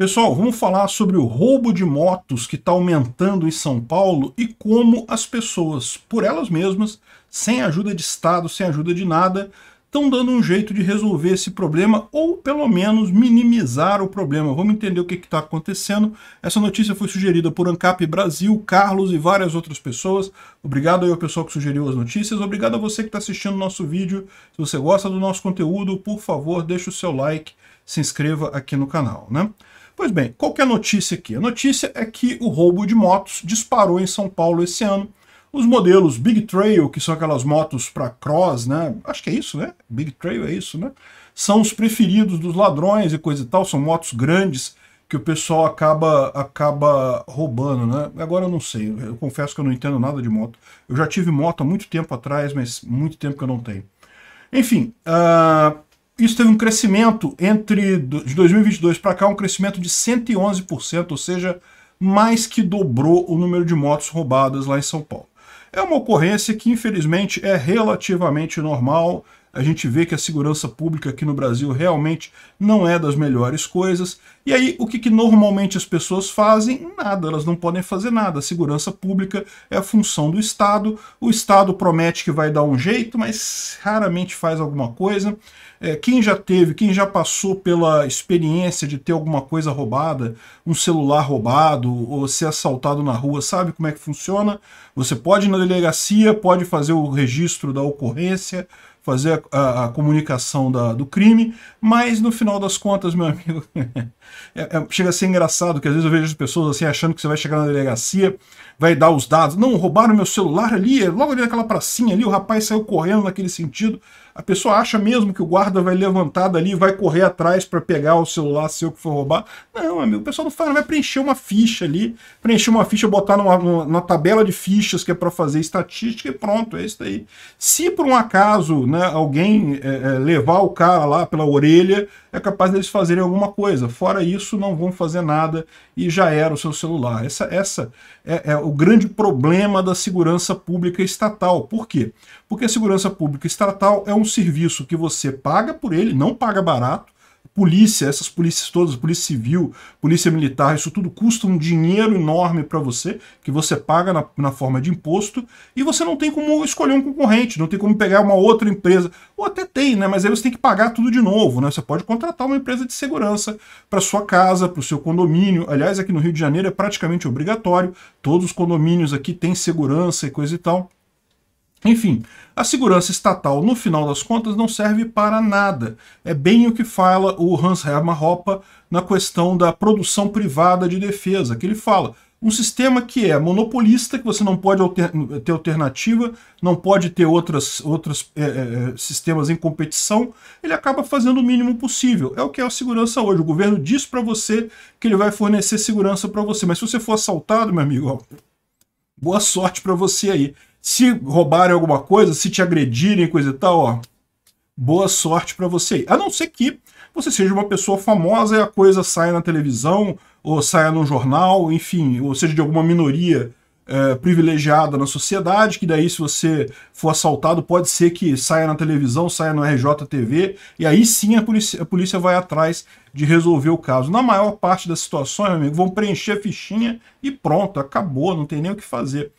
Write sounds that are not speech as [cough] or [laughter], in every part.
Pessoal, vamos falar sobre o roubo de motos que está aumentando em São Paulo e como as pessoas, por elas mesmas, sem ajuda de Estado, sem ajuda de nada, estão dando um jeito de resolver esse problema ou pelo menos minimizar o problema. Vamos entender o que está acontecendo. Essa notícia foi sugerida por Ancap Brasil, Carlos e várias outras pessoas. Obrigado aí ao pessoal que sugeriu as notícias. Obrigado a você que está assistindo o nosso vídeo. Se você gosta do nosso conteúdo, por favor, deixe o seu like, se inscreva aqui no canal. Né? Pois bem, qual é a notícia aqui? A notícia é que o roubo de motos disparou em São Paulo esse ano. Os modelos Big Trail, que são aquelas motos para cross, né? Acho que é isso, né? Big Trail é isso, né? São os preferidos dos ladrões e coisa e tal, são motos grandes que o pessoal acaba, acaba roubando, né? Agora eu não sei, eu confesso que eu não entendo nada de moto. Eu já tive moto há muito tempo atrás, mas muito tempo que eu não tenho. Enfim, uh, isso teve um crescimento entre de 2022 para cá, um crescimento de 111%, ou seja, mais que dobrou o número de motos roubadas lá em São Paulo. É uma ocorrência que, infelizmente, é relativamente normal, a gente vê que a segurança pública aqui no Brasil realmente não é das melhores coisas. E aí, o que, que, normalmente as pessoas fazem? Nada, elas não podem fazer nada. A segurança pública é a função do Estado. O Estado promete que vai dar um jeito, mas raramente faz alguma coisa. É, quem já teve, quem já passou pela experiência de ter alguma coisa roubada, um celular roubado ou ser assaltado na rua, sabe como é que funciona? Você pode ir na delegacia, pode fazer o registro da ocorrência, fazer a, a, a comunicação da, do crime, mas no final das contas, meu amigo, [laughs] é, é, chega a ser engraçado que às vezes eu vejo as pessoas assim achando que você vai chegar na delegacia, vai dar os dados, não, roubaram meu celular ali, logo ali naquela pracinha ali, o rapaz saiu correndo naquele sentido, a pessoa acha mesmo que o guarda vai levantar dali e vai correr atrás para pegar o celular seu que foi roubar. Não, amigo, o pessoal não fala, vai preencher uma ficha ali, preencher uma ficha, botar numa, numa tabela de fichas que é para fazer estatística e pronto, é isso daí. Se por um acaso, né, né, alguém é, é, levar o cara lá pela orelha, é capaz deles fazerem alguma coisa. Fora isso, não vão fazer nada e já era o seu celular. Essa, essa é, é o grande problema da segurança pública estatal. Por quê? Porque a segurança pública estatal é um serviço que você paga por ele, não paga barato, polícia, essas polícias todas, polícia civil, polícia militar, isso tudo custa um dinheiro enorme para você, que você paga na, na, forma de imposto, e você não tem como escolher um concorrente, não tem como pegar uma outra empresa, ou até tem, né? Mas aí você tem que pagar tudo de novo, né? Você pode contratar uma empresa de segurança para sua casa, para o seu condomínio. Aliás, aqui no Rio de Janeiro é praticamente obrigatório, todos os condomínios aqui têm segurança e coisa e tal. Enfim, a segurança estatal, no final das contas, não serve para nada. É bem o que fala o Hans Hermann Hoppe na questão da produção privada de defesa, que ele fala um sistema que é monopolista, que você não pode alter, ter alternativa, não pode ter outros outras, é, é, é, sistemas em competição, ele acaba fazendo o mínimo possível. É o que é a segurança hoje. O governo diz para você que ele vai fornecer segurança para você, mas se você for assaltado, meu amigo, ó, boa sorte para você aí. Se roubarem alguma coisa, se te agredirem, coisa e tal, ó, boa sorte para você. A não ser que você seja uma pessoa famosa e a coisa saia na televisão, ou saia no jornal, enfim, ou seja de alguma minoria é, privilegiada na sociedade, que daí se você for assaltado, pode ser que saia na televisão, saia no RJTV, e aí sim a polícia, a polícia vai atrás de resolver o caso. Na maior parte das situações, meu amigo, vão preencher a fichinha e pronto, acabou, não tem nem o que fazer.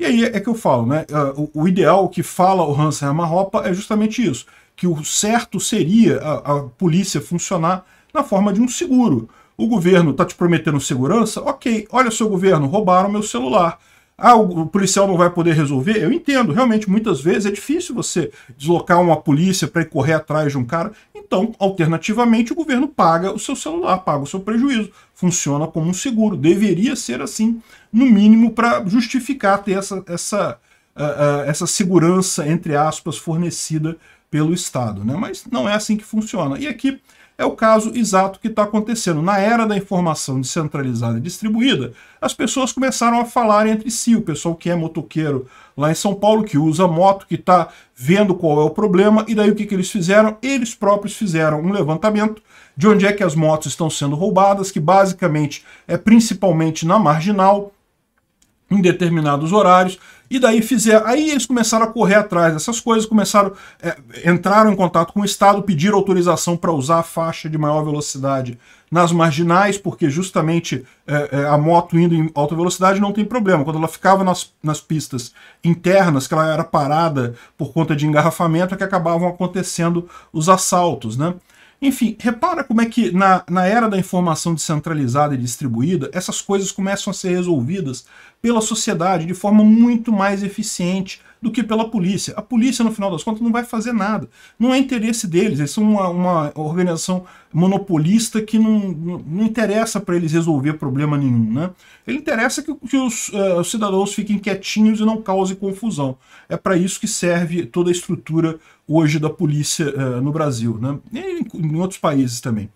E aí é que eu falo, né? Ah, o, o ideal que fala o Hans Hermann é justamente isso, que o certo seria a, a polícia funcionar na forma de um seguro. O governo está te prometendo segurança? Ok, olha seu governo, roubaram meu celular. Ah, o policial não vai poder resolver? Eu entendo, realmente, muitas vezes é difícil você deslocar uma polícia para correr atrás de um cara. Então, alternativamente, o governo paga o seu celular, paga o seu prejuízo. Funciona como um seguro. Deveria ser assim, no mínimo, para justificar ter essa, essa, uh, uh, essa segurança, entre aspas, fornecida pelo Estado. Né? Mas não é assim que funciona. E aqui é o caso exato que está acontecendo. Na era da informação descentralizada e distribuída, as pessoas começaram a falar entre si. O pessoal que é motoqueiro lá em São Paulo, que usa moto, que está vendo qual é o problema, e daí o que, que eles fizeram? Eles próprios fizeram um levantamento de onde é que as motos estão sendo roubadas, que basicamente é principalmente na marginal, em determinados horários, e daí fizeram. Aí eles começaram a correr atrás dessas coisas, começaram. É, entraram em contato com o Estado, pediram autorização para usar a faixa de maior velocidade nas marginais, porque justamente é, é, a moto indo em alta velocidade não tem problema. Quando ela ficava nas, nas pistas internas, que ela era parada por conta de engarrafamento, é que acabavam acontecendo os assaltos, né? Enfim, repara como é que na, na era da informação descentralizada e distribuída, essas coisas começam a ser resolvidas pela sociedade de forma muito mais eficiente do que pela polícia. A polícia, no final das contas, não vai fazer nada. Não é interesse deles. Eles são uma, uma organização monopolista que não, não, não interessa para eles resolver problema nenhum. Né? Ele interessa que, que os, uh, os, cidadãos fiquem quietinhos e não cause confusão. É para isso que serve toda a estrutura hoje da polícia uh, no Brasil né? e em, em outros países também.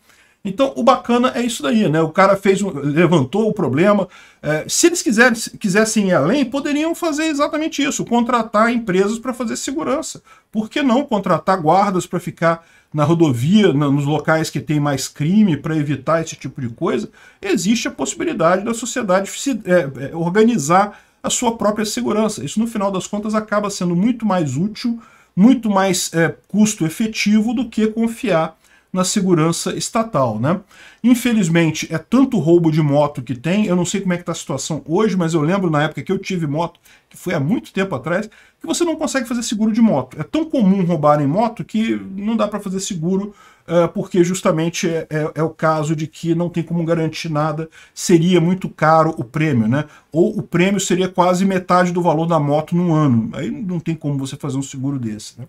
Então, o bacana é isso daí, né? O cara fez um, levantou o problema. É, se eles quisessem, quisessem ir além, poderiam fazer exatamente isso, contratar empresas para fazer segurança. Por que não contratar guardas para ficar na rodovia, na, nos locais que tem mais crime, para evitar esse tipo de coisa? Existe a possibilidade da sociedade se, é, é, organizar a sua própria segurança. Isso, no final das contas, acaba sendo muito mais útil, muito mais é, custo efetivo do que confiar na segurança estatal, né? Infelizmente, é tanto roubo de moto que tem, eu não sei como é que tá a situação hoje, mas eu lembro na época que eu tive moto, que foi há muito tempo atrás, que você não consegue fazer seguro de moto. É tão comum roubarem moto que não dá para fazer seguro, uh, porque justamente é, é, é, o caso de que não tem como garantir nada, seria muito caro o prêmio, né? Ou o prêmio seria quase metade do valor da moto num ano. Aí não tem como você fazer um seguro desse, né?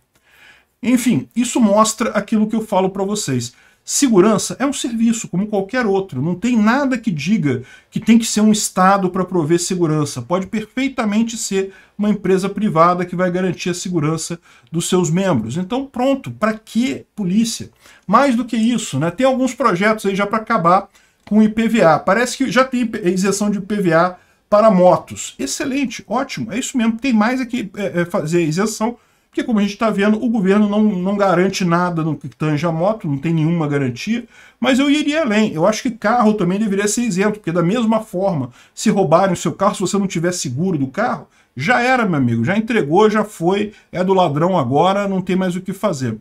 Enfim, isso mostra aquilo que eu falo para vocês. Segurança é um serviço como qualquer outro, não tem nada que diga que tem que ser um Estado para prover segurança. Pode perfeitamente ser uma empresa privada que vai garantir a segurança dos seus membros. Então, pronto, para que polícia? Mais do que isso, né? Tem alguns projetos aí já para acabar com IPVA. Parece que já tem isenção de IPVA para motos. Excelente, ótimo, é isso mesmo. Tem mais aqui é, é, é fazer isenção porque, como a gente está vendo, o governo não, não garante nada no que tange a moto, não tem nenhuma garantia. Mas eu iria além. Eu acho que carro também deveria ser isento, porque, da mesma forma, se roubarem o seu carro, se você não tiver seguro do carro, já era, meu amigo. Já entregou, já foi, é do ladrão agora, não tem mais o que fazer.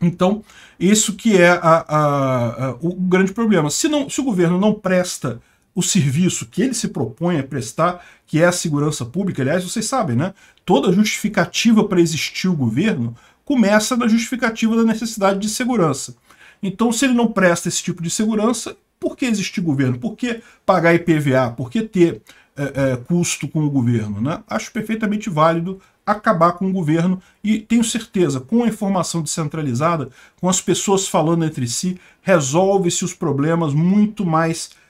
Então, isso que é a, a, a, o grande problema. Se, não, se o governo não presta o serviço que ele se propõe a prestar, que é a segurança pública, aliás, vocês sabem, né? Toda justificativa para existir o governo começa na justificativa da necessidade de segurança. Então, se ele não presta esse tipo de segurança, por que existir governo? Por que pagar IPVA? Por que ter é, é, custo com o governo? Né? Acho perfeitamente válido acabar com o governo e tenho certeza, com a informação descentralizada, com as pessoas falando entre si, resolve-se os problemas muito mais